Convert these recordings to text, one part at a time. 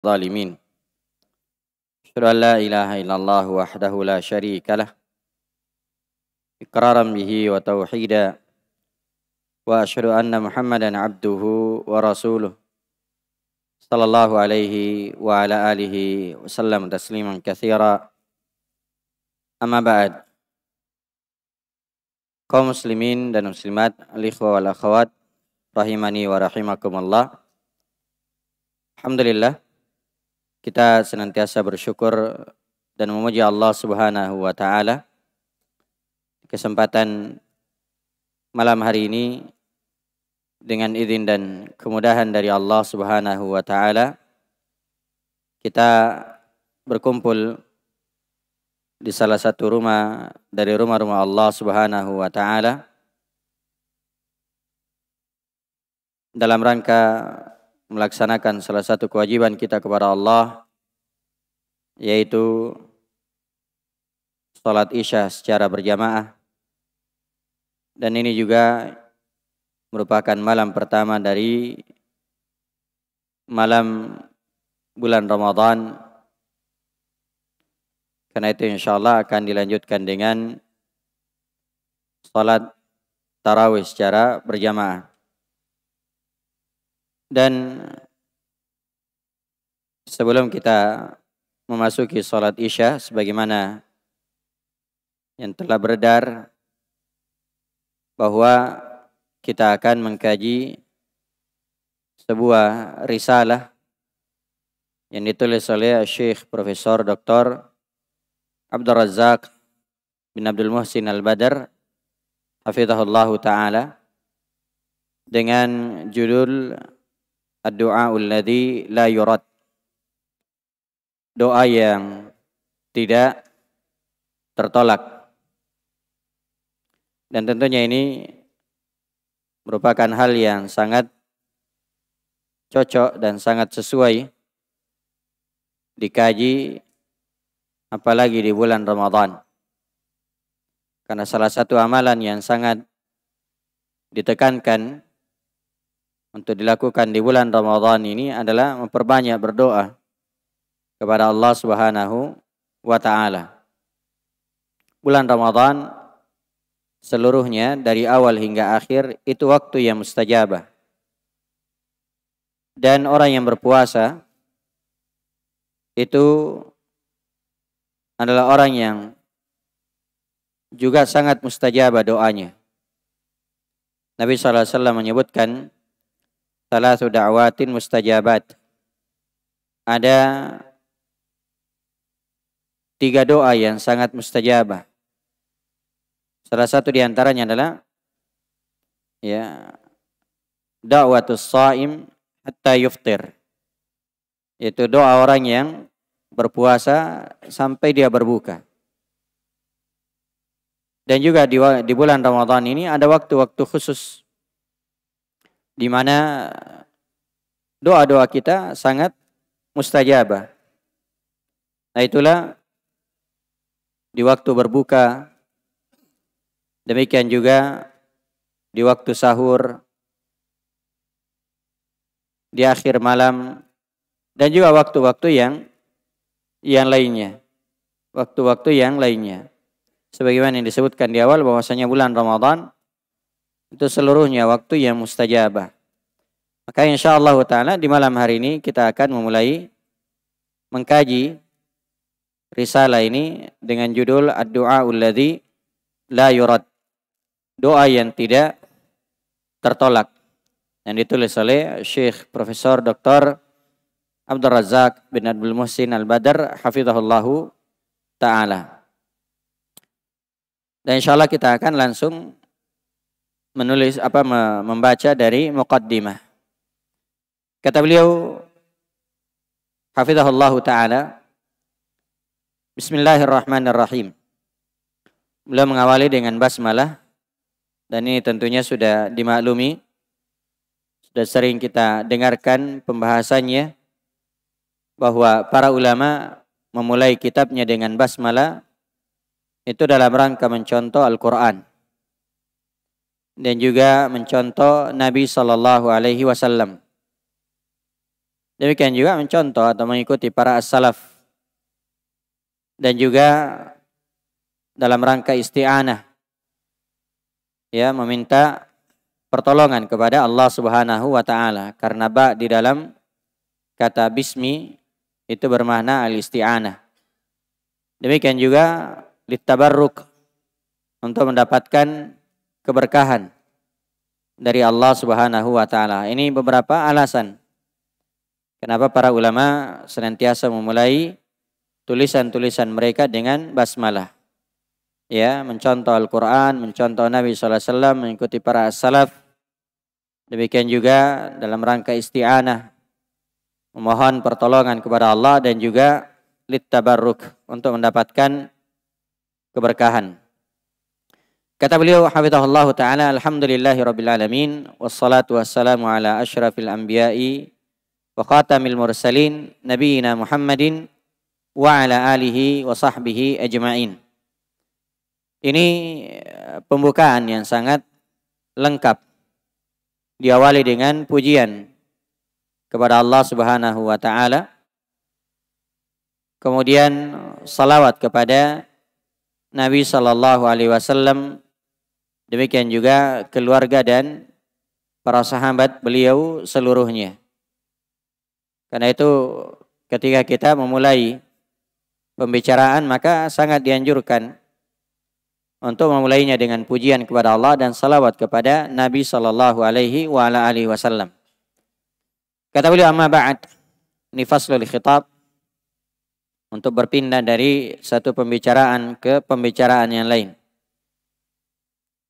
الظالمين أشهد أن لا إله إلا الله وحده لا شريك له إقرارا به وتوحيدا وأشهد أن محمدا عبده ورسوله صلى الله عليه وعلى آله وسلم تسليما كثيرا أما بعد kaum muslimin dan muslimat alikhwa wal akhwat rahimani wa rahimakumullah Alhamdulillah kita senantiasa bersyukur dan memuji Allah Subhanahu wa taala. Kesempatan malam hari ini dengan izin dan kemudahan dari Allah Subhanahu wa taala kita berkumpul di salah satu rumah dari rumah-rumah Allah Subhanahu wa taala dalam rangka melaksanakan salah satu kewajiban kita kepada Allah yaitu salat Isya secara berjamaah dan ini juga merupakan malam pertama dari malam bulan Ramadan karena itu insya Allah akan dilanjutkan dengan salat tarawih secara berjamaah dan sebelum kita memasuki sholat isya sebagaimana yang telah beredar bahwa kita akan mengkaji sebuah risalah yang ditulis oleh Syekh Profesor Dr. Abdul Razak bin Abdul Muhsin Al-Badar Hafizahullah Ta'ala dengan judul Ad-du'a alladhi la yurad. Doa yang tidak tertolak. Dan tentunya ini merupakan hal yang sangat cocok dan sangat sesuai dikaji apalagi di bulan Ramadan. Karena salah satu amalan yang sangat ditekankan untuk dilakukan di bulan Ramadhan ini adalah memperbanyak berdoa kepada Allah Subhanahu wa taala. Bulan Ramadhan seluruhnya dari awal hingga akhir itu waktu yang mustajabah. Dan orang yang berpuasa itu adalah orang yang juga sangat mustajabah doanya. Nabi SAW menyebutkan sudah awatin mustajabat. Ada tiga doa yang sangat mustajabah. Salah satu diantaranya adalah ya da'watus saim hatta yuftir. Itu doa orang yang berpuasa sampai dia berbuka. Dan juga di, di bulan Ramadan ini ada waktu-waktu khusus di mana doa-doa kita sangat mustajabah. Nah itulah di waktu berbuka, demikian juga di waktu sahur, di akhir malam, dan juga waktu-waktu yang yang lainnya. Waktu-waktu yang lainnya. Sebagaimana yang disebutkan di awal bahwasanya bulan Ramadan itu seluruhnya waktu yang mustajabah. Maka insya Allah ta'ala di malam hari ini kita akan memulai mengkaji risalah ini dengan judul Ad-Du'a Ulladhi La Yurad. Doa yang tidak tertolak. Yang ditulis oleh Syekh Profesor Dr. Abdul Razak bin Abdul Muhsin Al-Badar Hafizahullahu Ta'ala. Dan insya Allah kita akan langsung menulis apa membaca dari muqaddimah. Kata beliau hafizahullah taala Bismillahirrahmanirrahim. Beliau mengawali dengan basmalah dan ini tentunya sudah dimaklumi sudah sering kita dengarkan pembahasannya bahwa para ulama memulai kitabnya dengan basmalah itu dalam rangka mencontoh Al-Qur'an dan juga mencontoh Nabi Shallallahu Alaihi Wasallam. Demikian juga mencontoh atau mengikuti para as-salaf dan juga dalam rangka isti'anah ya meminta pertolongan kepada Allah Subhanahu wa taala karena ba di dalam kata bismi itu bermakna al-isti'anah. Demikian juga litabarruk untuk mendapatkan keberkahan dari Allah Subhanahu wa taala. Ini beberapa alasan kenapa para ulama senantiasa memulai tulisan-tulisan mereka dengan basmalah. Ya, mencontoh Al-Qur'an, mencontoh Nabi sallallahu alaihi wasallam, mengikuti para salaf. Demikian juga dalam rangka isti'anah memohon pertolongan kepada Allah dan juga litabarruk untuk mendapatkan keberkahan. Kata beliau hafizahullah taala alhamdulillahi rabbil alamin wassalatu wassalamu ala ashrafil anbiya'i wa khatamil mursalin Nabiina Muhammadin wa ala alihi wa sahbihi ajma'in. Ini eh, pembukaan yang sangat lengkap. Diawali dengan pujian kepada Allah Subhanahu wa taala. Kemudian salawat kepada Nabi sallallahu alaihi wasallam Demikian juga keluarga dan para sahabat beliau seluruhnya. Karena itu ketika kita memulai pembicaraan maka sangat dianjurkan untuk memulainya dengan pujian kepada Allah dan salawat kepada Nabi Shallallahu alaihi wasallam. Kata beliau amma ba'd nifaslul khitab untuk berpindah dari satu pembicaraan ke pembicaraan yang lain.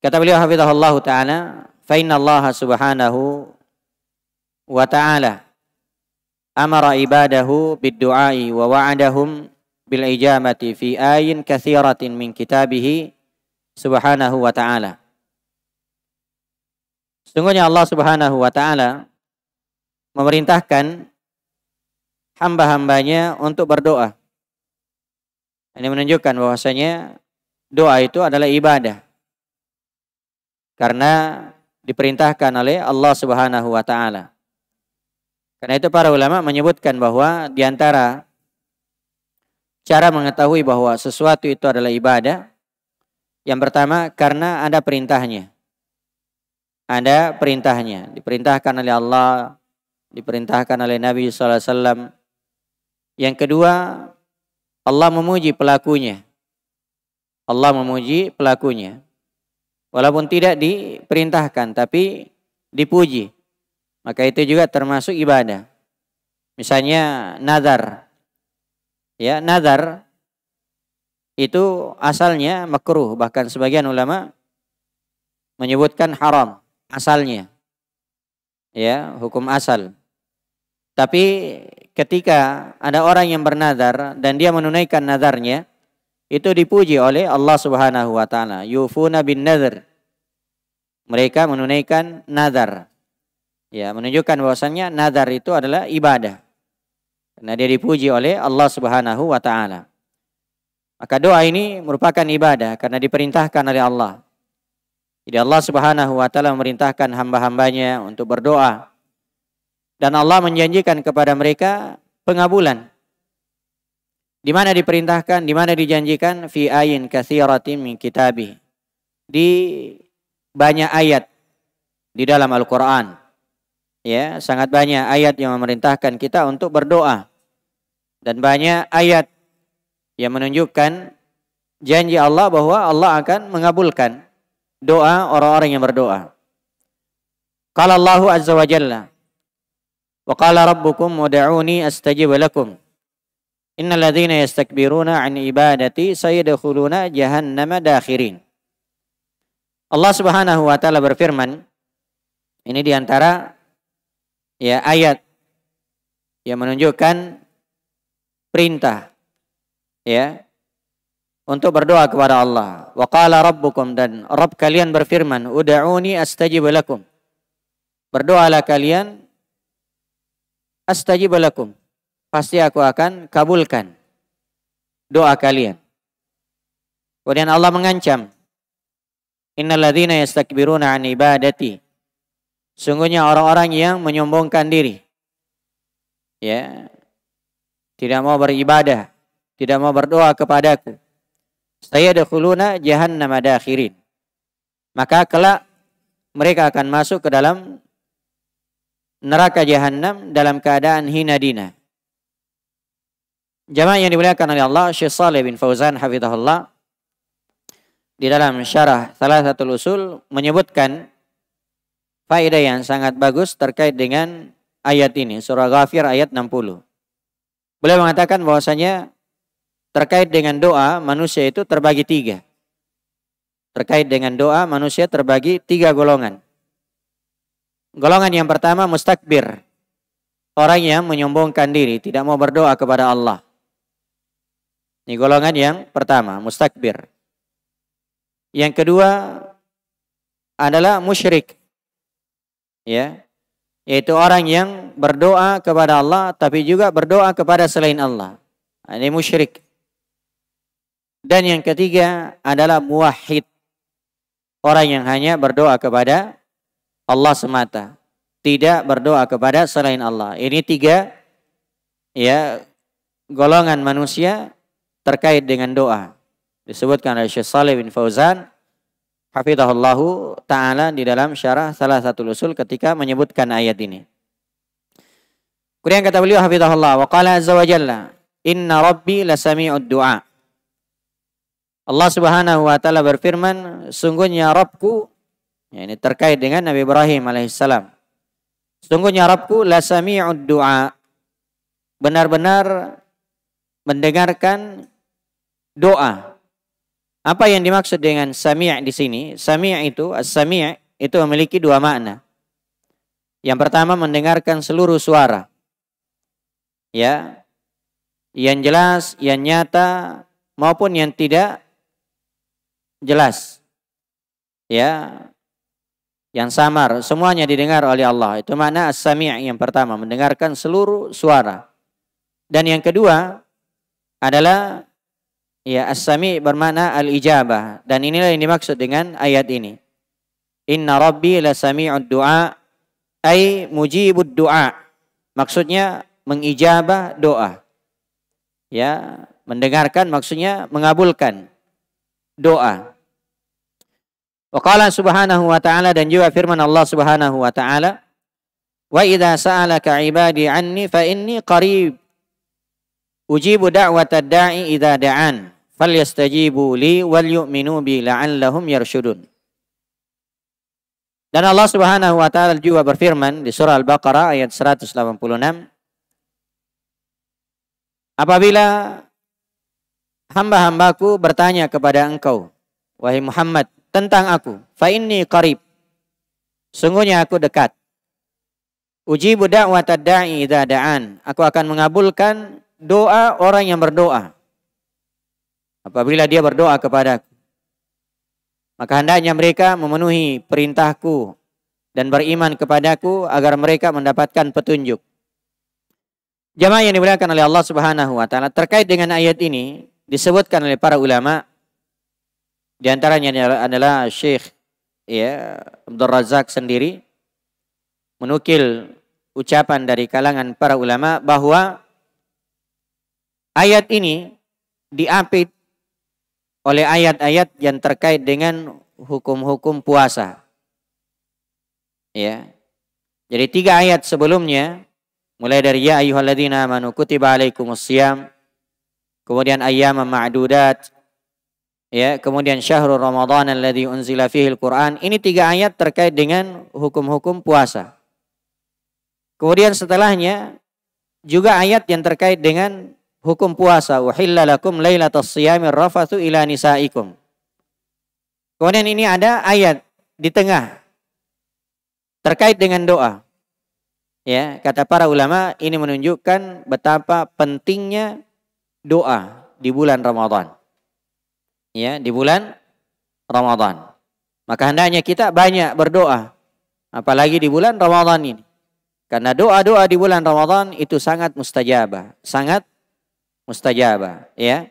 Kata beliau hafizahullah ta'ala, fa Allah subhanahu wa ta'ala amara ibadahu bidu'ai wa wa'adahum bil ijamati fi ayin kathiratin min kitabihi subhanahu wa ta'ala. Sungguhnya Allah subhanahu wa ta'ala memerintahkan hamba-hambanya untuk berdoa. Ini menunjukkan bahwasanya doa itu adalah ibadah karena diperintahkan oleh Allah Subhanahu wa taala. Karena itu para ulama menyebutkan bahwa di antara cara mengetahui bahwa sesuatu itu adalah ibadah yang pertama karena ada perintahnya. Ada perintahnya, diperintahkan oleh Allah, diperintahkan oleh Nabi sallallahu alaihi wasallam. Yang kedua, Allah memuji pelakunya. Allah memuji pelakunya. Walaupun tidak diperintahkan tapi dipuji. Maka itu juga termasuk ibadah. Misalnya nazar. Ya, nazar itu asalnya makruh bahkan sebagian ulama menyebutkan haram asalnya. Ya, hukum asal. Tapi ketika ada orang yang bernazar dan dia menunaikan nazarnya, itu dipuji oleh Allah Subhanahu wa taala. Yufuna bin nadhr. Mereka menunaikan nazar Ya, menunjukkan bahwasanya nazar itu adalah ibadah. Karena dia dipuji oleh Allah Subhanahu wa taala. Maka doa ini merupakan ibadah karena diperintahkan oleh Allah. Jadi Allah Subhanahu wa taala memerintahkan hamba-hambanya untuk berdoa. Dan Allah menjanjikan kepada mereka pengabulan di mana diperintahkan, di mana dijanjikan fi ayin katsiratin min kitabi. Di banyak ayat di dalam Al-Qur'an. Ya, sangat banyak ayat yang memerintahkan kita untuk berdoa. Dan banyak ayat yang menunjukkan janji Allah bahwa Allah akan mengabulkan doa orang-orang yang berdoa. Qala Allahu azza wa jalla wa qala rabbukum ud'uni astajib lakum. Innal ladzina yastakbiruna an ibadati sayadkhuluna jahannama dakhirin. Allah Subhanahu wa taala berfirman, ini diantara ya ayat yang menunjukkan perintah ya untuk berdoa kepada Allah. Wa qala rabbukum dan Rabb kalian berfirman, "Ud'uni astajib lakum." Berdoalah kalian astajib lakum pasti aku akan kabulkan doa kalian. Kemudian Allah mengancam, Innalladzina yastakbiruna an ibadati. Sungguhnya orang-orang yang menyombongkan diri. Ya. Tidak mau beribadah, tidak mau berdoa kepadaku. Saya dakhuluna jahannam akhirin. Maka kelak mereka akan masuk ke dalam neraka jahanam dalam keadaan hina dina. Jamaah yang dimuliakan oleh Allah, Syekh Saleh bin Fauzan hafizahullah di dalam syarah salah satu usul menyebutkan faedah yang sangat bagus terkait dengan ayat ini, surah Ghafir ayat 60. Boleh mengatakan bahwasanya terkait dengan doa manusia itu terbagi tiga. Terkait dengan doa manusia terbagi tiga golongan. Golongan yang pertama mustakbir. Orang yang menyombongkan diri, tidak mau berdoa kepada Allah. Ini golongan yang pertama, mustakbir. Yang kedua adalah musyrik. Ya. Yaitu orang yang berdoa kepada Allah tapi juga berdoa kepada selain Allah. Nah, ini musyrik. Dan yang ketiga adalah muwahhid. Orang yang hanya berdoa kepada Allah semata. Tidak berdoa kepada selain Allah. Ini tiga ya golongan manusia terkait dengan doa. Disebutkan oleh Syekh Saleh bin Fauzan hafizahullahu taala di dalam syarah salah satu usul ketika menyebutkan ayat ini. Kemudian kata beliau hafizahullah wa qala azza wa jalla inna rabbi lasami'ud du'a. Allah Subhanahu wa taala berfirman sungguhnya Rabbku ya ini terkait dengan Nabi Ibrahim alaihissalam. Sungguhnya Rabbku lasami'ud du'a. Benar-benar mendengarkan doa. Apa yang dimaksud dengan sami' di sini? Sami' itu as itu memiliki dua makna. Yang pertama mendengarkan seluruh suara. Ya. Yang jelas, yang nyata maupun yang tidak jelas. Ya. Yang samar semuanya didengar oleh Allah. Itu makna as yang pertama mendengarkan seluruh suara. Dan yang kedua adalah Ya, as-sami bermakna al-ijabah dan inilah yang dimaksud dengan ayat ini. Inna rabbi sami'ud du'a ay mujibud du'a. Maksudnya mengijabah doa. Ya, mendengarkan maksudnya mengabulkan doa. Wa qala subhanahu wa ta'ala dan juga firman Allah subhanahu wa ta'ala Wa idha sa'alaka ibadi anni fa inni qarib Ujibu da'wata da'i idza da'an falyastajibu li wal yu'minu bi la'allahum yarshudun. Dan Allah Subhanahu wa taala juga berfirman di surah Al-Baqarah ayat 186 Apabila hamba-hambaku bertanya kepada engkau wahai Muhammad tentang aku fa inni qarib sungguhnya aku dekat Uji budak watadai idza da'an aku akan mengabulkan doa orang yang berdoa. Apabila dia berdoa kepadaku, maka hendaknya mereka memenuhi perintahku dan beriman kepadaku agar mereka mendapatkan petunjuk. Jamaah yang dimuliakan oleh Allah Subhanahu wa taala terkait dengan ayat ini disebutkan oleh para ulama di antaranya adalah Syekh ya Abdul Razak sendiri menukil ucapan dari kalangan para ulama bahwa Ayat ini diapit oleh ayat-ayat yang terkait dengan hukum-hukum puasa. Ya. Jadi tiga ayat sebelumnya mulai dari ya ayyuhalladzina amanu kutiba alaikumusiyam kemudian ayyama ma'dudat ya kemudian syahrul ramadhan alladzi unzila fihi alquran ini tiga ayat terkait dengan hukum-hukum puasa. Kemudian setelahnya juga ayat yang terkait dengan hukum puasa uhillalakum lailatul siyami rafatu ila nisaikum. Kemudian ini ada ayat di tengah terkait dengan doa. Ya, kata para ulama ini menunjukkan betapa pentingnya doa di bulan Ramadan. Ya, di bulan Ramadan. Maka hendaknya kita banyak berdoa apalagi di bulan Ramadan ini. Karena doa-doa di bulan Ramadan itu sangat mustajabah, sangat mustajabah ya.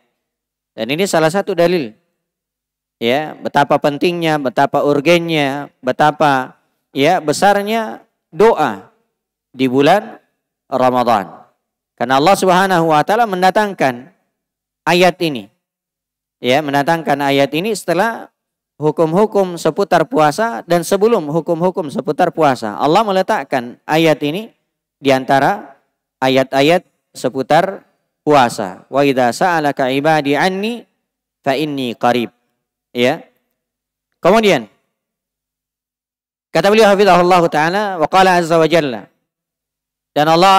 Dan ini salah satu dalil ya betapa pentingnya, betapa urgennya, betapa ya besarnya doa di bulan Ramadan. Karena Allah Subhanahu wa taala mendatangkan ayat ini. Ya, mendatangkan ayat ini setelah hukum-hukum seputar puasa dan sebelum hukum-hukum seputar puasa. Allah meletakkan ayat ini di antara ayat-ayat seputar puasa. Wa idza sa'alaka ibadi anni fa inni qarib. Ya. Kemudian kata beliau hafizahullah taala wa qala azza wa jalla dan Allah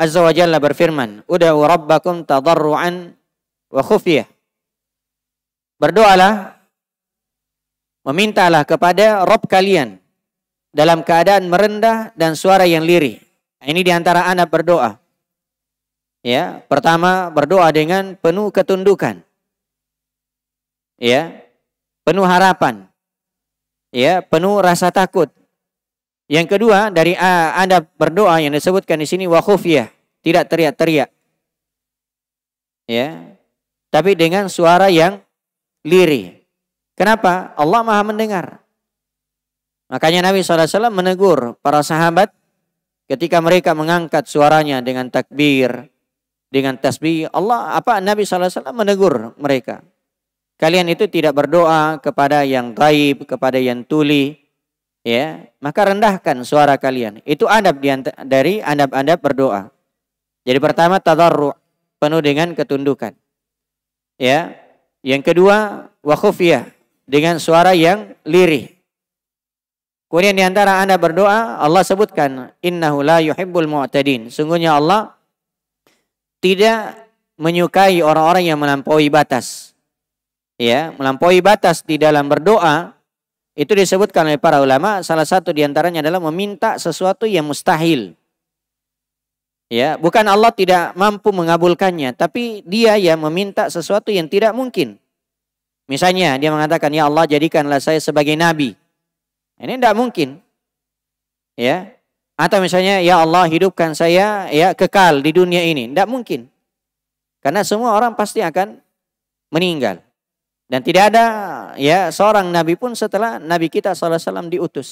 azza wa jalla berfirman, "Ud'u rabbakum tadarruan wa khufiyah." Berdoalah memintalah kepada Rob kalian dalam keadaan merendah dan suara yang lirih. Ini diantara anak berdoa. Ya, pertama berdoa dengan penuh ketundukan. Ya, penuh harapan. Ya, penuh rasa takut. Yang kedua dari adab berdoa yang disebutkan di sini wa khufiyah, tidak teriak-teriak. Ya. Tapi dengan suara yang lirih. Kenapa? Allah Maha mendengar. Makanya Nabi SAW menegur para sahabat ketika mereka mengangkat suaranya dengan takbir, dengan tasbih Allah apa Nabi SAW menegur mereka. Kalian itu tidak berdoa kepada yang gaib, kepada yang tuli, ya maka rendahkan suara kalian. Itu adab dari adab-adab berdoa. Jadi pertama tadarru penuh dengan ketundukan. Ya. Yang kedua wa dengan suara yang lirih. Kemudian di antara anda berdoa, Allah sebutkan, innahu la yuhibbul mu'tadin. Sungguhnya Allah tidak menyukai orang-orang yang melampaui batas. Ya, melampaui batas di dalam berdoa itu disebutkan oleh para ulama salah satu di antaranya adalah meminta sesuatu yang mustahil. Ya, bukan Allah tidak mampu mengabulkannya, tapi dia yang meminta sesuatu yang tidak mungkin. Misalnya dia mengatakan, "Ya Allah, jadikanlah saya sebagai nabi." Ini tidak mungkin. Ya. Atau misalnya ya Allah hidupkan saya ya kekal di dunia ini. Tidak mungkin. Karena semua orang pasti akan meninggal. Dan tidak ada ya seorang nabi pun setelah nabi kita sallallahu alaihi wasallam diutus.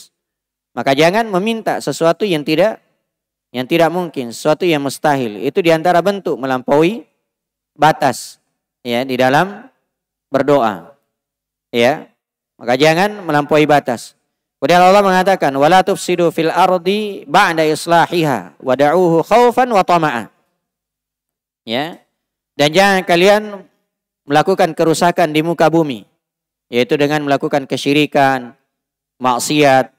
Maka jangan meminta sesuatu yang tidak yang tidak mungkin, sesuatu yang mustahil. Itu diantara bentuk melampaui batas ya di dalam berdoa. Ya. Maka jangan melampaui batas. Kemudian Allah mengatakan, "Wala tufsidu fil ardi ba'da islahiha wa da'uhu khaufan wa tama'a." Ya. Dan jangan kalian melakukan kerusakan di muka bumi, yaitu dengan melakukan kesyirikan, maksiat.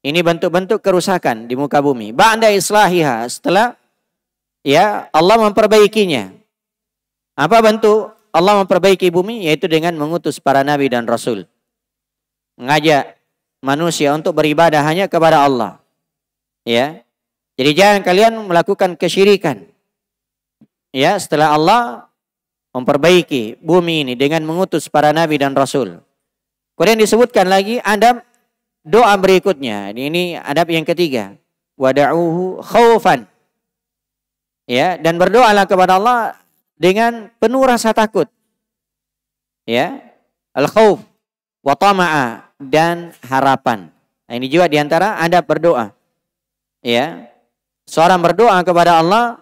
Ini bentuk-bentuk kerusakan di muka bumi. Ba'da islahiha, setelah ya Allah memperbaikinya. Apa bentuk Allah memperbaiki bumi yaitu dengan mengutus para nabi dan rasul. Mengajak manusia untuk beribadah hanya kepada Allah. Ya. Jadi jangan kalian melakukan kesyirikan. Ya, setelah Allah memperbaiki bumi ini dengan mengutus para nabi dan rasul. Kemudian disebutkan lagi adab doa berikutnya. Ini, ini adab yang ketiga. Wada'uhu khaufan. Ya, dan berdoalah kepada Allah dengan penuh rasa takut. Ya. Al-khauf wa tama'a dan harapan. Nah, ini juga diantara ada berdoa. Ya, seorang berdoa kepada Allah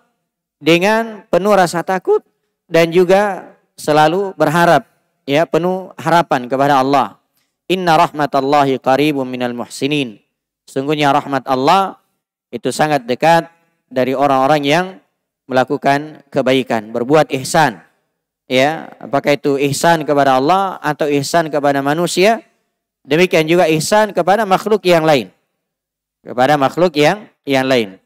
dengan penuh rasa takut dan juga selalu berharap ya penuh harapan kepada Allah. Inna rahmatallahi qaribu minal muhsinin. Sungguhnya rahmat Allah itu sangat dekat dari orang-orang yang melakukan kebaikan, berbuat ihsan. Ya, apakah itu ihsan kepada Allah atau ihsan kepada manusia? Demikian juga ihsan kepada makhluk yang lain. Kepada makhluk yang yang lain.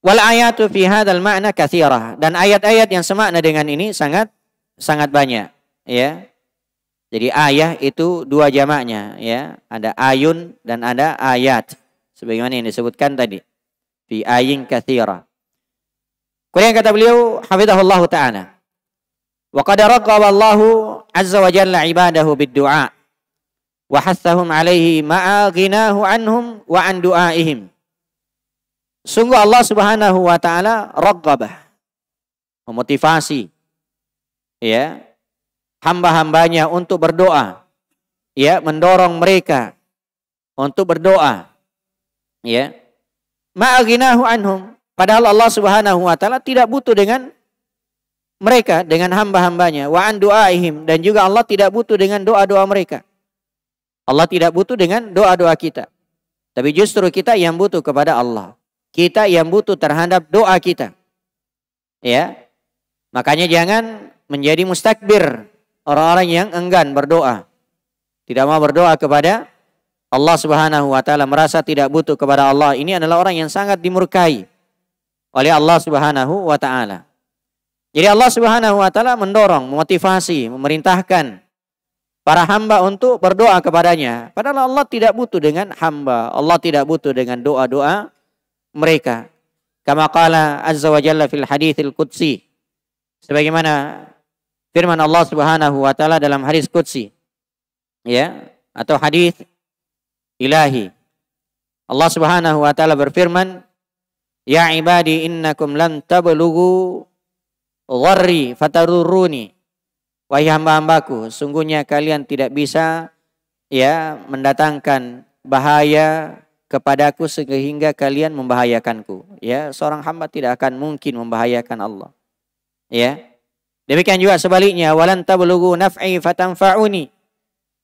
Wal ayatu fi hadzal ma'na katsirah dan ayat-ayat yang semakna dengan ini sangat sangat banyak, ya. Jadi ayah itu dua jamaknya, ya. Ada ayun dan ada ayat. Sebagaimana yang disebutkan tadi. Fi ayin katsirah. Kemudian kata beliau, hafizahullahu ta'ala. Wa qad raqqa azza wa jalla ibadahu biddu'a wa hassahum alaihi ma'a ghinahu anhum wa an du'aihim. Sungguh Allah Subhanahu wa taala raggabah memotivasi ya hamba-hambanya untuk berdoa ya mendorong mereka untuk berdoa ya ma'aginahu anhum padahal Allah Subhanahu wa taala tidak butuh dengan mereka dengan hamba-hambanya wa an du'aihim dan juga Allah tidak butuh dengan doa-doa mereka. Allah tidak butuh dengan doa-doa kita. Tapi justru kita yang butuh kepada Allah. Kita yang butuh terhadap doa kita. Ya. Makanya jangan menjadi mustakbir orang-orang yang enggan berdoa. Tidak mau berdoa kepada Allah Subhanahu wa taala merasa tidak butuh kepada Allah. Ini adalah orang yang sangat dimurkai oleh Allah Subhanahu wa taala. Jadi Allah Subhanahu wa taala mendorong, memotivasi, memerintahkan para hamba untuk berdoa kepadanya. Padahal Allah tidak butuh dengan hamba, Allah tidak butuh dengan doa-doa mereka. Kama qala azza wa jalla fil haditsil qudsi. Sebagaimana firman Allah Subhanahu wa taala dalam hadis qudsi. Ya, atau hadis ilahi. Allah Subhanahu wa taala berfirman, "Ya ibadi innakum lan tablughu gharri fataruruni wahai hamba-hambaku sungguhnya kalian tidak bisa ya mendatangkan bahaya kepadaku sehingga kalian membahayakanku ya seorang hamba tidak akan mungkin membahayakan Allah ya demikian juga sebaliknya walan tablughu naf'i fatanfa'uni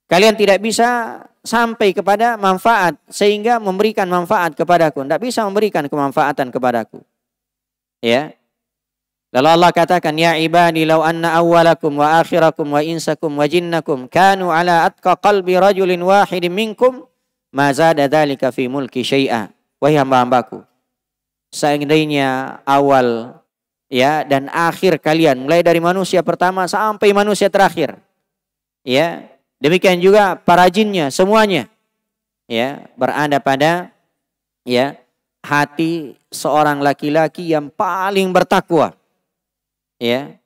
kalian tidak bisa sampai kepada manfaat sehingga memberikan manfaat kepadaku tidak bisa memberikan kemanfaatan kepadaku ya Lalu Allah katakan, Ya ibadi law anna awalakum wa akhirakum wa insakum wa jinnakum kanu ala atqa qalbi rajulin wahidin minkum ma zada dhalika fi mulki syai'a. Wahai hamba-hambaku, seandainya awal ya dan akhir kalian mulai dari manusia pertama sampai manusia terakhir. Ya, demikian juga para jinnya semuanya ya berada pada ya hati seorang laki-laki yang paling bertakwa ya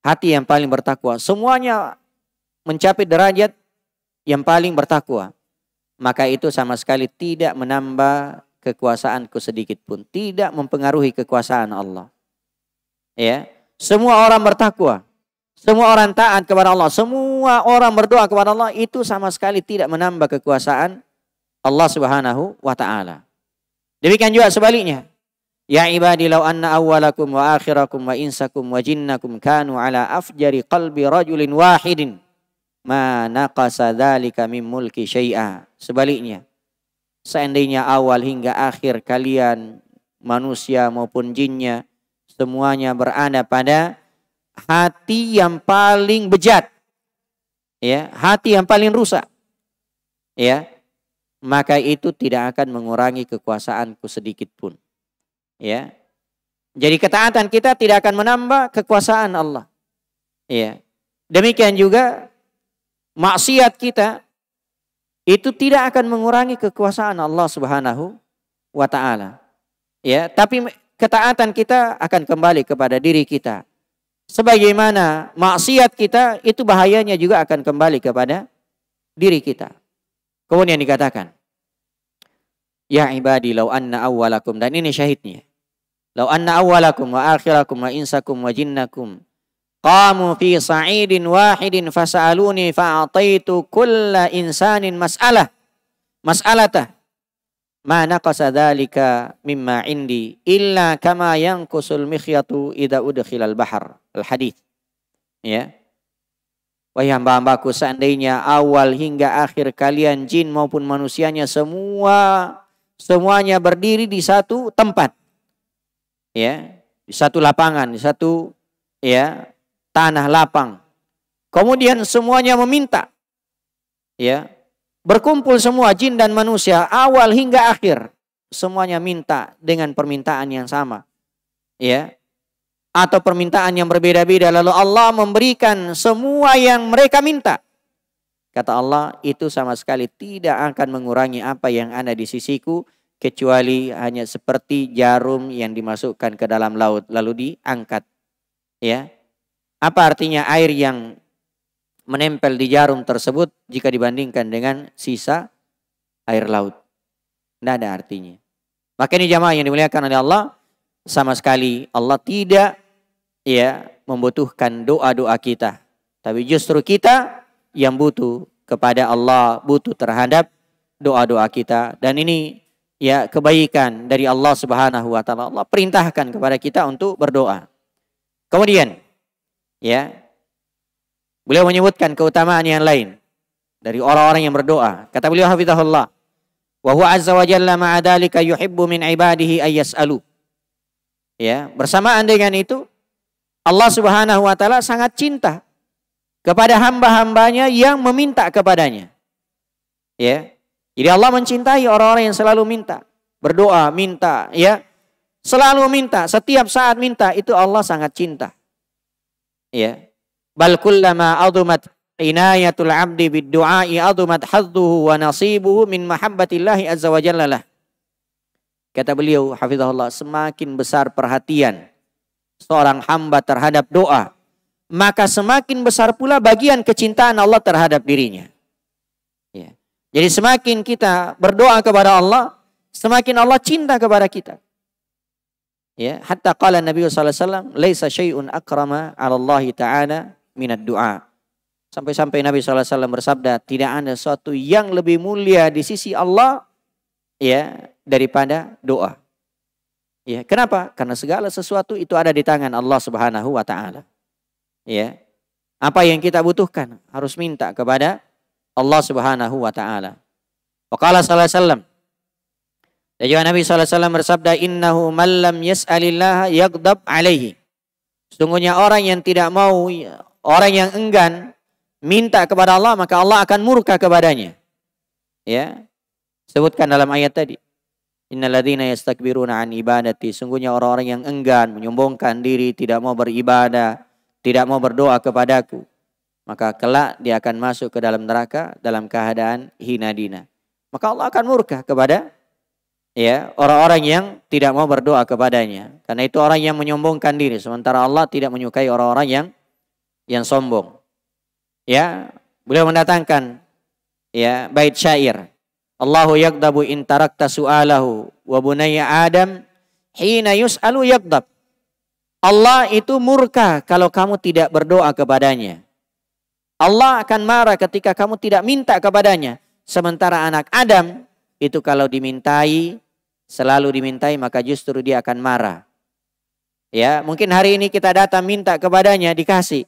hati yang paling bertakwa semuanya mencapai derajat yang paling bertakwa maka itu sama sekali tidak menambah kekuasaanku sedikit pun tidak mempengaruhi kekuasaan Allah ya semua orang bertakwa semua orang taat kepada Allah semua orang berdoa kepada Allah itu sama sekali tidak menambah kekuasaan Allah Subhanahu wa taala demikian juga sebaliknya Ya ibadi law anna awalakum wa akhirakum wa insakum wa jinnakum kanu ala afjari qalbi rajulin wahidin ma naqasa dhalika min mulki syai'ah. Sebaliknya, seandainya awal hingga akhir kalian manusia maupun jinnya semuanya berada pada hati yang paling bejat. Ya, hati yang paling rusak. Ya. Maka itu tidak akan mengurangi kekuasaanku sedikit pun. Ya. Jadi ketaatan kita tidak akan menambah kekuasaan Allah. Ya. Demikian juga maksiat kita itu tidak akan mengurangi kekuasaan Allah Subhanahu wa taala. Ya, tapi ketaatan kita akan kembali kepada diri kita. Sebagaimana maksiat kita itu bahayanya juga akan kembali kepada diri kita. Kemudian dikatakan, Ya ibadi law anna awalakum. dan ini syahidnya. Lau anna awalakum wa akhirakum wa insakum wa jinnakum qamu fi sa'idin wahidin fas'aluni fa'ataitu kulla insanin mas'alah mas'alata ma naqasa dhalika mimma indi illa kama yanqusul mikhyatu idza udkhilal bahar al hadith ya Wahai hamba-hambaku seandainya awal hingga akhir kalian jin maupun manusianya semua semuanya berdiri di satu tempat ya di satu lapangan di satu ya tanah lapang kemudian semuanya meminta ya berkumpul semua jin dan manusia awal hingga akhir semuanya minta dengan permintaan yang sama ya atau permintaan yang berbeda-beda lalu Allah memberikan semua yang mereka minta kata Allah itu sama sekali tidak akan mengurangi apa yang ada di sisiku kecuali hanya seperti jarum yang dimasukkan ke dalam laut lalu diangkat. Ya. Apa artinya air yang menempel di jarum tersebut jika dibandingkan dengan sisa air laut? Tidak ada artinya. Maka ini jamaah yang dimuliakan oleh Allah sama sekali Allah tidak ya membutuhkan doa-doa kita. Tapi justru kita yang butuh kepada Allah, butuh terhadap doa-doa kita. Dan ini ya kebaikan dari Allah Subhanahu wa taala. Allah perintahkan kepada kita untuk berdoa. Kemudian ya beliau menyebutkan keutamaan yang lain dari orang-orang yang berdoa. Kata beliau hafizahullah, wa huwa azza wa jalla ma'a dzalika yuhibbu min ibadihi ayyasalu. Ya, bersamaan dengan itu Allah Subhanahu wa taala sangat cinta kepada hamba-hambanya yang meminta kepadanya. Ya. Jadi Allah mencintai orang-orang yang selalu minta, berdoa, minta, ya. Selalu minta, setiap saat minta itu Allah sangat cinta. Ya. Bal kullama adumat inayatul abdi biddu'ai adumat hadduhu wa nasibuhu min mahabbatillahi azza wa jalla Kata beliau, hafizahullah, semakin besar perhatian seorang hamba terhadap doa, maka semakin besar pula bagian kecintaan Allah terhadap dirinya. Jadi semakin kita berdoa kepada Allah, semakin Allah cinta kepada kita. Ya, hatta qala Nabi sallallahu alaihi wasallam, "Laisa syai'un akrama 'ala Allah ta'ala minat du'a." Sampai-sampai Nabi sallallahu alaihi wasallam bersabda, "Tidak ada sesuatu yang lebih mulia di sisi Allah ya daripada doa." Ya, kenapa? Karena segala sesuatu itu ada di tangan Allah Subhanahu wa taala. Ya. Apa yang kita butuhkan harus minta kepada Allah Subhanahu wa taala. qala sallallahu alaihi wasallam dan ya juga Nabi SAW bersabda, Innahu man lam yas'alillah yaghdab alaihi. Sungguhnya orang yang tidak mau, orang yang enggan, minta kepada Allah, maka Allah akan murka kepadanya. Ya, sebutkan dalam ayat tadi. Innaladina yastakbiruna an ibadati. Sungguhnya orang-orang yang enggan, menyombongkan diri, tidak mau beribadah, tidak mau berdoa kepadaku. Maka kelak dia akan masuk ke dalam neraka dalam keadaan hina dina. Maka Allah akan murka kepada ya orang-orang yang tidak mau berdoa kepadanya. Karena itu orang yang menyombongkan diri. Sementara Allah tidak menyukai orang-orang yang yang sombong. Ya, beliau mendatangkan ya bait syair. Allahu yaqdabu in tarakta su'alahu wa bunayya Adam hina yus'alu yagdab. Allah itu murka kalau kamu tidak berdoa kepadanya. Allah akan marah ketika kamu tidak minta kepadanya. Sementara anak Adam itu kalau dimintai, selalu dimintai maka justru dia akan marah. Ya, mungkin hari ini kita datang minta kepadanya dikasih.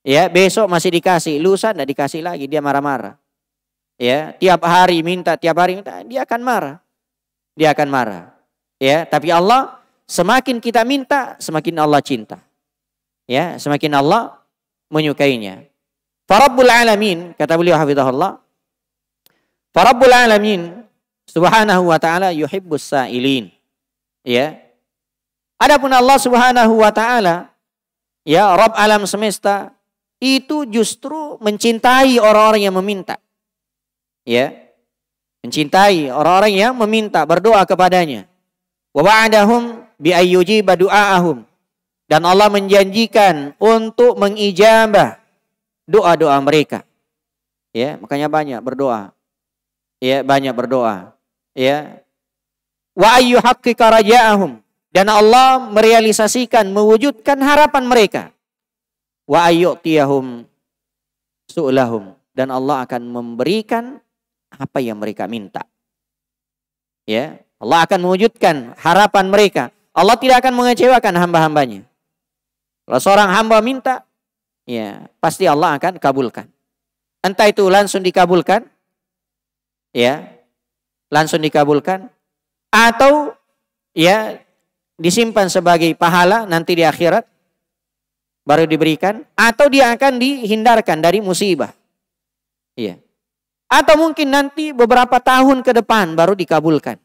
Ya, besok masih dikasih, lusa tidak dikasih lagi, dia marah-marah. Ya, tiap hari minta, tiap hari minta, dia akan marah. Dia akan marah. Ya, tapi Allah semakin kita minta, semakin Allah cinta. Ya, semakin Allah menyukainya. Farabbul alamin, kata beliau hafizahullah. Farabbul alamin subhanahu wa ta'ala yuhibbus sa'ilin. Ya. Adapun Allah subhanahu wa ta'ala, ya Rabb alam semesta, itu justru mencintai orang-orang yang meminta. Ya. Mencintai orang-orang yang meminta, berdoa kepadanya. Wa wa'adahum bi ayyujiba du'aahum. Dan Allah menjanjikan untuk mengijabah doa-doa mereka. Ya, makanya banyak berdoa. Ya, banyak berdoa. Ya. Wa ayyuhaqqiqa raja'ahum dan Allah merealisasikan, mewujudkan harapan mereka. Wa ayyutiyahum su'lahum dan Allah akan memberikan apa yang mereka minta. Ya, Allah akan mewujudkan harapan mereka. Allah tidak akan mengecewakan hamba-hambanya. Kalau seorang hamba minta, ya pasti Allah akan kabulkan. Entah itu langsung dikabulkan, ya langsung dikabulkan, atau ya disimpan sebagai pahala nanti di akhirat baru diberikan atau dia akan dihindarkan dari musibah. Ya, Atau mungkin nanti beberapa tahun ke depan baru dikabulkan.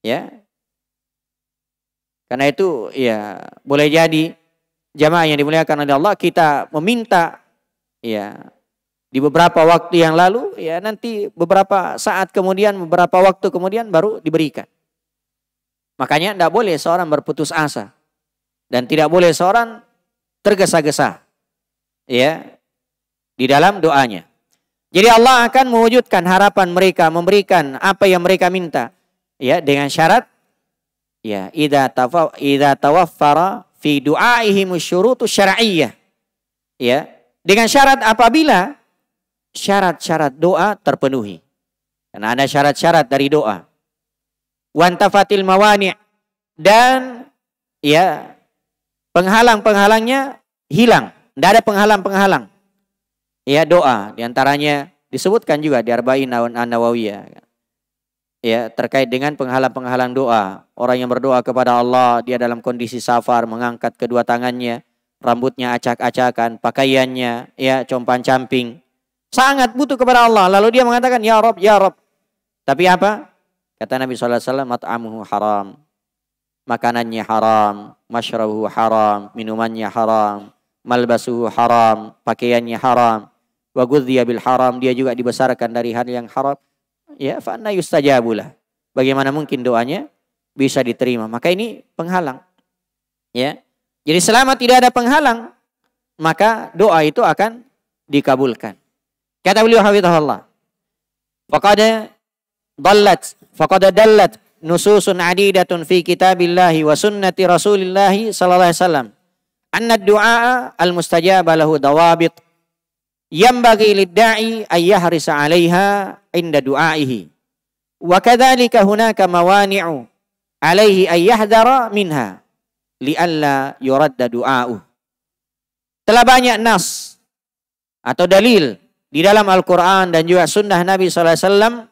Ya. Karena itu ya boleh jadi jamaah yang dimuliakan oleh Allah, kita meminta ya di beberapa waktu yang lalu ya nanti beberapa saat kemudian beberapa waktu kemudian baru diberikan. Makanya tidak boleh seorang berputus asa dan tidak boleh seorang tergesa-gesa ya di dalam doanya. Jadi Allah akan mewujudkan harapan mereka, memberikan apa yang mereka minta ya dengan syarat ya idza tawaffara fi du'aihim syurutu syara'iyah. Ya, dengan syarat apabila syarat-syarat doa terpenuhi. Karena ada syarat-syarat dari doa. Wantafatil mawani' dan ya penghalang-penghalangnya hilang. Tidak ada penghalang-penghalang. Ya doa diantaranya disebutkan juga di Arba'in An-Nawawiyah ya terkait dengan penghalang-penghalang doa. Orang yang berdoa kepada Allah, dia dalam kondisi safar mengangkat kedua tangannya, rambutnya acak-acakan, pakaiannya ya compan-camping. Sangat butuh kepada Allah. Lalu dia mengatakan, "Ya Rob, ya Rob." Tapi apa? Kata Nabi saw "Mat'amuhu haram." Makanannya haram, masyrabuhu haram, minumannya haram, malbasuhu haram, pakaiannya haram. Wa bil haram, dia juga dibesarkan dari hal yang haram ya fana yustajabulah. Bagaimana mungkin doanya bisa diterima? Maka ini penghalang. Ya. Jadi selama tidak ada penghalang, maka doa itu akan dikabulkan. Kata beliau hafizahullah. Faqad dallat, faqad dallat nususun adidatun fi kitabillahi wa sunnati rasulillahi sallallahu alaihi wasallam. Anna du'a al-mustajab lahu dawabit yang lidai ayah ayyahrisa 'alaiha inda du'aihi. Wa kadzalika hunaka mawani'u 'alaihi ayyahdara minha li'alla yuradda du'a'u. Telah banyak nas atau dalil di dalam Al-Quran dan juga sunnah Nabi SAW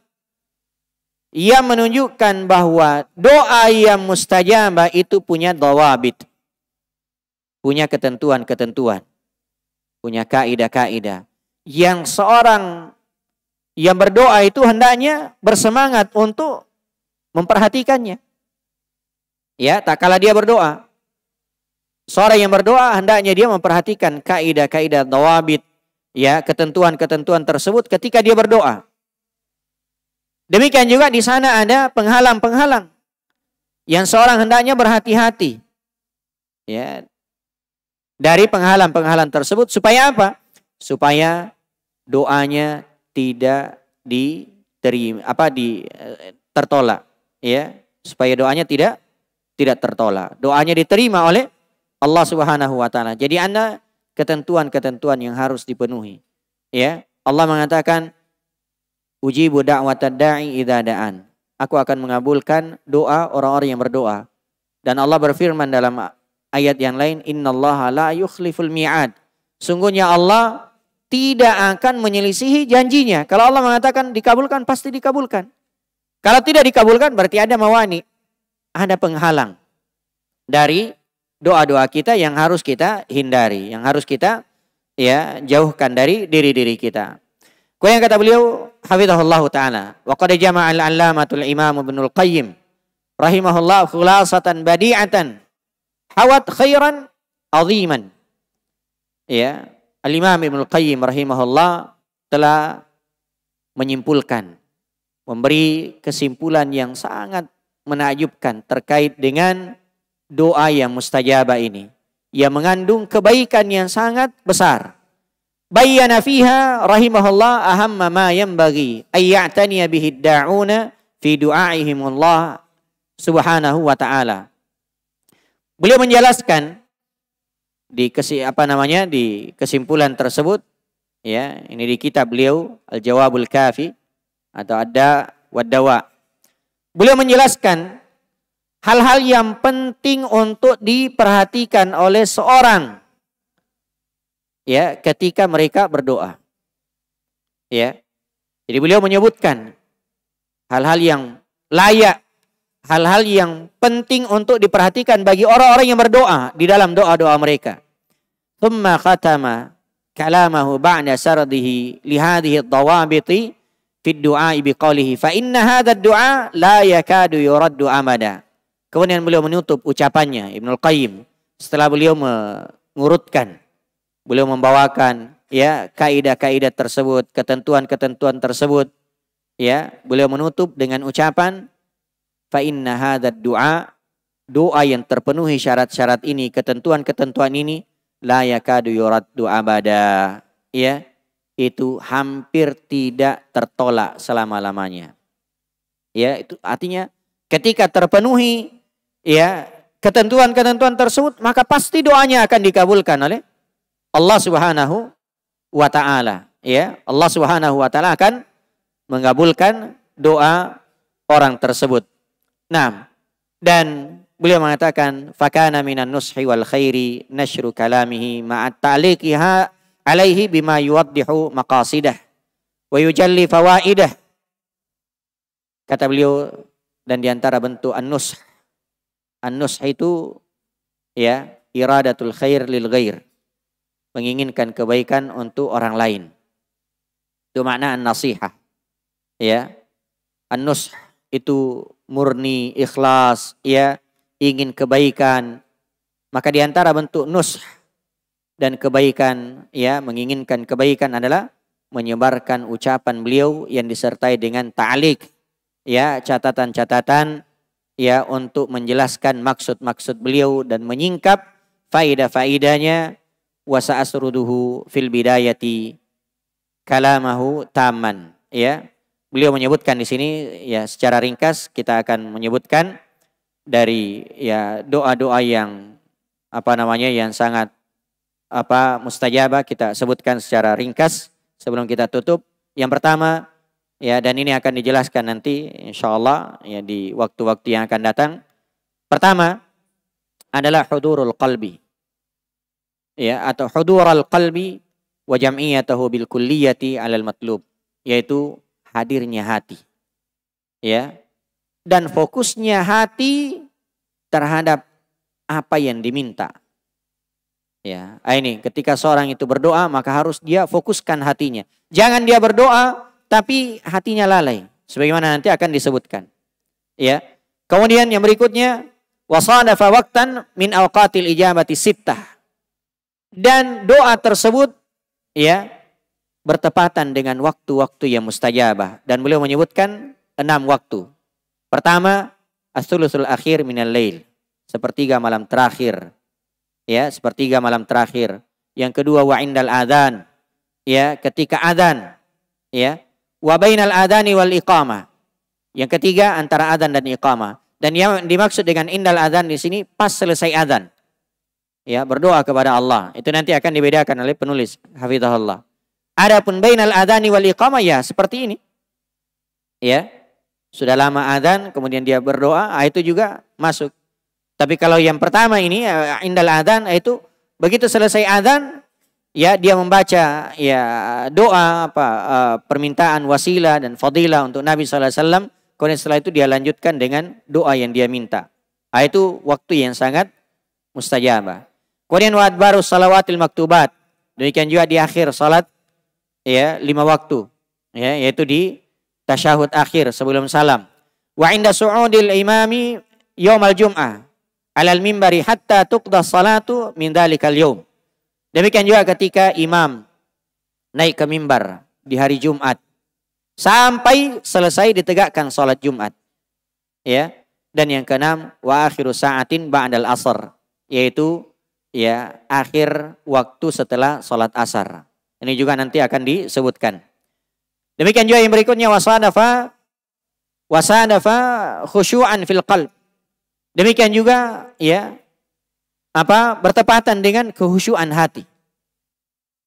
yang menunjukkan bahwa doa yang mustajabah itu punya dawabit. Punya ketentuan-ketentuan punya kaidah-kaidah yang seorang yang berdoa itu hendaknya bersemangat untuk memperhatikannya. Ya, tak kalah dia berdoa. Seorang yang berdoa hendaknya dia memperhatikan kaidah-kaidah dawabit, ya, ketentuan-ketentuan tersebut ketika dia berdoa. Demikian juga di sana ada penghalang-penghalang yang seorang hendaknya berhati-hati. Ya, dari penghalang-penghalang tersebut supaya apa? Supaya doanya tidak diterima apa di eh, tertolak ya supaya doanya tidak tidak tertolak doanya diterima oleh Allah Subhanahu wa taala jadi Anda ketentuan-ketentuan yang harus dipenuhi ya Allah mengatakan Uji budak da'i idadaan aku akan mengabulkan doa orang-orang yang berdoa dan Allah berfirman dalam ayat yang lain innallaha la yukhliful mi'ad. Sungguhnya Allah tidak akan menyelisihi janjinya. Kalau Allah mengatakan dikabulkan pasti dikabulkan. Kalau tidak dikabulkan berarti ada mawani, ada penghalang dari doa-doa kita yang harus kita hindari, yang harus kita ya jauhkan dari diri-diri kita. Kau yang kata beliau, hafizahullah taala, wa qad jama'al 'allamatul imam Ibnu Qayyim rahimahullah khulasatan badi'atan hawat khairan aziman. Ya, Al-Imam Ibn Al-Qayyim rahimahullah telah menyimpulkan, memberi kesimpulan yang sangat menakjubkan terkait dengan doa yang mustajabah ini. Yang mengandung kebaikan yang sangat besar. Bayyana fiha rahimahullah ahamma ma yanbaghi ayya'taniya bihi da'una fi du'aihim Allah subhanahu wa ta'ala. Beliau menjelaskan di kesi, apa namanya di kesimpulan tersebut ya ini di kitab beliau Al Jawabul Kafi atau ada wadawa. Beliau menjelaskan hal-hal yang penting untuk diperhatikan oleh seorang ya ketika mereka berdoa. Ya. Jadi beliau menyebutkan hal-hal yang layak hal-hal yang penting untuk diperhatikan bagi orang-orang yang berdoa di dalam doa-doa mereka. Thumma khatama kalamahu ba'da sardihi li hadhihi ad-dawabiti fi ad-du'a bi fa inna hadha ad-du'a la yakadu yuraddu amada. Kemudian beliau menutup ucapannya Ibnu Qayyim setelah beliau mengurutkan beliau membawakan ya kaidah-kaidah tersebut, ketentuan-ketentuan tersebut ya, beliau menutup dengan ucapan fa inna hadzal du'a doa yang terpenuhi syarat-syarat ini, ketentuan-ketentuan ini la yakadu yuraddu abada. Ya, itu hampir tidak tertolak selama-lamanya. Ya, itu artinya ketika terpenuhi ya ketentuan-ketentuan tersebut maka pasti doanya akan dikabulkan oleh Allah Subhanahu wa taala ya Allah Subhanahu wa taala akan mengabulkan doa orang tersebut Nah, dan beliau mengatakan fakana minan nushi wal khairi nashru kalamihi ma'at ta'liqiha alaihi bima yuwaddihu maqasidah wa yujalli fawaidah kata beliau dan diantara bentuk an-nush an-nush itu ya iradatul khair lil ghair menginginkan kebaikan untuk orang lain itu makna an-nasihah ya an-nush itu murni, ikhlas, ya, ingin kebaikan. Maka di antara bentuk nush dan kebaikan, ya, menginginkan kebaikan adalah menyebarkan ucapan beliau yang disertai dengan ta'alik, ya, catatan-catatan ya untuk menjelaskan maksud-maksud beliau dan menyingkap faidah-faidahnya wasa sa'asruduhu fil bidayati kalamahu taman ya beliau menyebutkan di sini ya secara ringkas kita akan menyebutkan dari ya doa-doa yang apa namanya yang sangat apa mustajabah kita sebutkan secara ringkas sebelum kita tutup. Yang pertama ya dan ini akan dijelaskan nanti insya Allah ya di waktu-waktu yang akan datang. Pertama adalah hudurul qalbi. Ya atau hudurul qalbi wa jam'iyatahu bil kulliyati alal matlub yaitu hadirnya hati. Ya. Dan fokusnya hati terhadap apa yang diminta. Ya, ah, ini ketika seorang itu berdoa maka harus dia fokuskan hatinya. Jangan dia berdoa tapi hatinya lalai. Sebagaimana nanti akan disebutkan. Ya. Kemudian yang berikutnya wasadafa waqtan min awqatil ijabati sittah. Dan doa tersebut ya bertepatan dengan waktu-waktu yang mustajabah dan beliau menyebutkan enam waktu. Pertama, asulusul akhir minal lail, sepertiga malam terakhir. Ya, sepertiga malam terakhir. Yang kedua wa indal adzan, ya, ketika adzan. Ya, wa bainal adzani wal iqamah. Yang ketiga antara adzan dan iqamah. Dan yang dimaksud dengan indal adzan di sini pas selesai adzan. Ya, berdoa kepada Allah. Itu nanti akan dibedakan oleh penulis hafizahullah Adapun bainal adzani wal iqamah ya seperti ini. Ya. Sudah lama adzan kemudian dia berdoa, ah, itu juga masuk. Tapi kalau yang pertama ini ya, indal adzan ah, itu begitu selesai adzan ya dia membaca ya doa apa ah, permintaan wasilah dan fadilah untuk Nabi sallallahu alaihi wasallam kemudian setelah itu dia lanjutkan dengan doa yang dia minta itu waktu yang sangat mustajabah kemudian wa'ad baru salawatil maktubat demikian juga di akhir salat ya lima waktu ya yaitu di tasyahud akhir sebelum salam wa inda su'udil imami yaumal jum'ah alal mimbari hatta tuqda salatu min dalikal yaum demikian juga ketika imam naik ke mimbar di hari Jumat sampai selesai ditegakkan salat Jumat ya dan yang keenam wa akhiru saatin ba'dal asar yaitu ya akhir waktu setelah salat asar ini juga nanti akan disebutkan. Demikian juga yang berikutnya wasanafa wasanafa khusyu'an fil qalb. Demikian juga ya apa bertepatan dengan kehusyuan hati.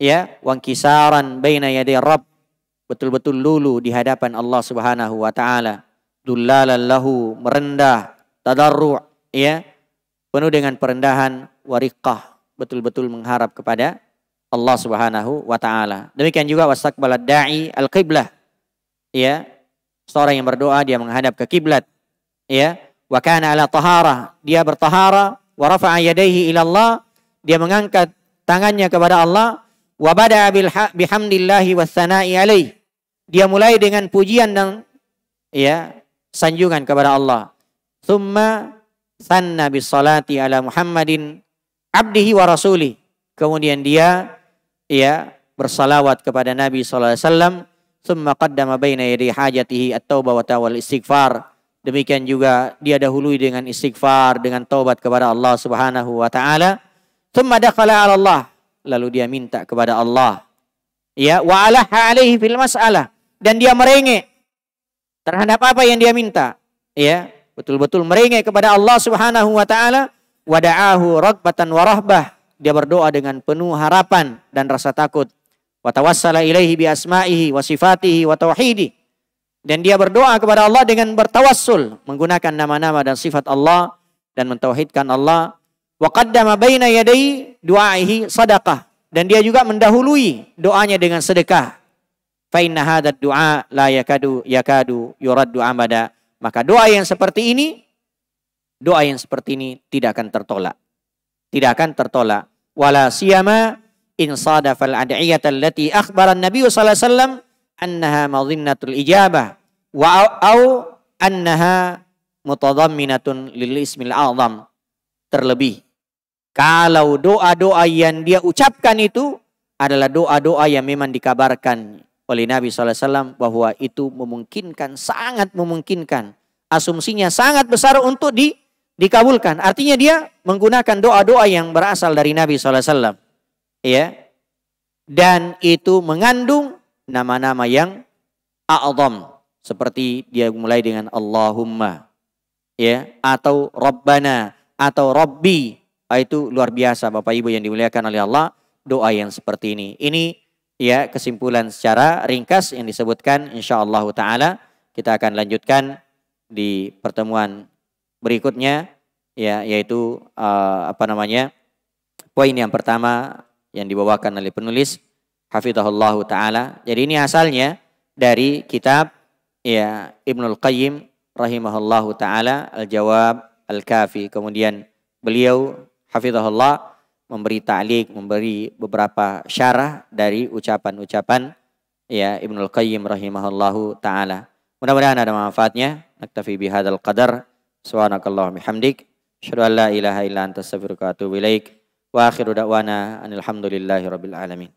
Ya, wangkisaran baina yadi Rabb betul-betul lulu di hadapan Allah Subhanahu wa taala. Dullalan lahu merendah, tadarru' ya, penuh dengan perendahan wariqah, betul-betul mengharap kepada Allah Subhanahu wa taala. Demikian juga wastaqbalad da'i al-qiblah. Ya. Seorang yang berdoa dia menghadap ke kiblat. Ya. Wa kana ala tahara, dia bertahara wa rafa'a yadayhi ila Allah, dia mengangkat tangannya kepada Allah wa bada'a bil bihamdillahi wassana'i alaih. Dia mulai dengan pujian dan ya, sanjungan kepada Allah. Thumma sanna bis salati ala Muhammadin abdihi wa rasuli. Kemudian dia ia bersalawat kepada Nabi Alaihi summa qaddama baina yadi hajatihi at-taubah wa tawal istighfar demikian juga dia dahului dengan istighfar dengan taubat kepada Allah Subhanahu wa taala summa dakhala 'ala Allah lalu dia minta kepada Allah ya wa alaha alaihi fil mas'alah dan dia merengek terhadap apa yang dia minta ya betul-betul merengek kepada Allah Subhanahu wa taala wada'ahu ragbatan wa rahbah dia berdoa dengan penuh harapan dan rasa takut. Watawassala ilaihi bi asma'ihi wa sifatihi wa tauhidi. Dan dia berdoa kepada Allah dengan bertawassul menggunakan nama-nama dan sifat Allah dan mentauhidkan Allah. Wa qaddama baina yadai du'aihi sadaqah. Dan dia juga mendahului doanya dengan sedekah. Fa inna du'a la yakadu yakadu yuraddu amada. Maka doa yang seperti ini doa yang seperti ini tidak akan tertolak tidak akan tertolak. Wala siyama in sadafal ad'iyata allati akhbara an-nabiy sallallahu alaihi wasallam annaha madhinnatul ijabah wa au annaha mutadamminatun lil ismil azam. Terlebih kalau doa-doa yang dia ucapkan itu adalah doa-doa yang memang dikabarkan oleh Nabi SAW bahwa itu memungkinkan, sangat memungkinkan. Asumsinya sangat besar untuk di dikabulkan. Artinya dia menggunakan doa-doa yang berasal dari Nabi SAW. Ya. Dan itu mengandung nama-nama yang a'zam. Seperti dia mulai dengan Allahumma. Ya. Atau Rabbana. Atau Rabbi. Ah, itu luar biasa Bapak Ibu yang dimuliakan oleh Allah. Doa yang seperti ini. Ini ya kesimpulan secara ringkas yang disebutkan insya Allah Ta'ala. Kita akan lanjutkan di pertemuan berikutnya ya yaitu uh, apa namanya poin yang pertama yang dibawakan oleh penulis hafizahullah taala. Jadi ini asalnya dari kitab ya Ibnul Qayyim rahimahullahu taala Al-Jawab Al-Kafi. Kemudian beliau hafizahullah memberi ta'liq, memberi beberapa syarah dari ucapan-ucapan ya Ibnul Qayyim rahimahullahu taala. Mudah-mudahan ada manfaatnya. Naktafi bihadzal qadar. Subhanakallahumma mihamdik. Asyhadu an la ilaha illa anta astaghfiruka wa atubu ilaik. Wa akhiru da'wana anilhamdulillahi rabbil alamin.